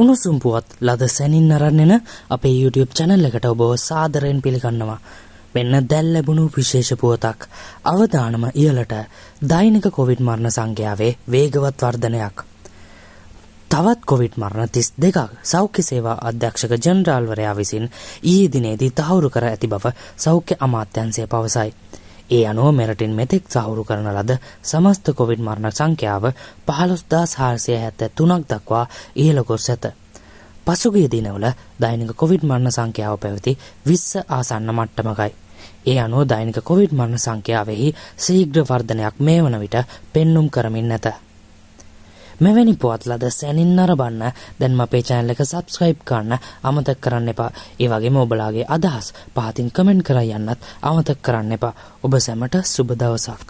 උණුසුම් පුවත් ලද සැනින් නරන්නෙන අපේ YouTube channel එකට ඔබව සාදරයෙන් පිළිගන්නවා. මෙන්න දැන් ලැබුණු විශේෂ පුවතක්. අවදානම ඉහළට දෛනික කොවිඩ් මරණ සංඛ්‍යාවේ වේගවත් වර්ධනයක්. තවත් කොවිඩ් මරණ 32ක් සෞඛ්‍ය සේවා අධ්‍යක්ෂක ජනරාල්වරයා විසින් ඊයේ දිනේදී තහවුරු කර ඇති බව සෞඛ්‍ය අමාත්‍යාංශය පවසයි. ඒ අනුව මෙරටින් මෙතෙක් සහුරු කරන ලද සමස්ත කොවිඩ් මරණ සංඛ්‍යාව පහළොස්දාස් හාරසිය හැත්ත තුනක් දක්වා ඉහළ ගොස් ඇත. පසුගිය දිනවල දෛනික කොවිඩ් මරණ සංඛ්‍යාව පැවති විස්ස ආසන්න මට්ටමකයි. ඒ අනුව දෛනික කොවිඩ් මරණ සංඛ්‍යාවෙහි සීග්‍ර වර්ධනයක් මේ වන විට පෙන්නුම් කරමින් නැත. මෙවැනි පුවත් ලද සැනින් නරබන්න දැන්ම අපේ channel එක subscribe කරන්න අමතක කරන්න එපා. ඒ වගේම ඔබලාගේ අදහස් පහතින් comment කරලා යන්නත් අමතක කරන්න එපා. ඔබ සැමට සුබ දවසක්.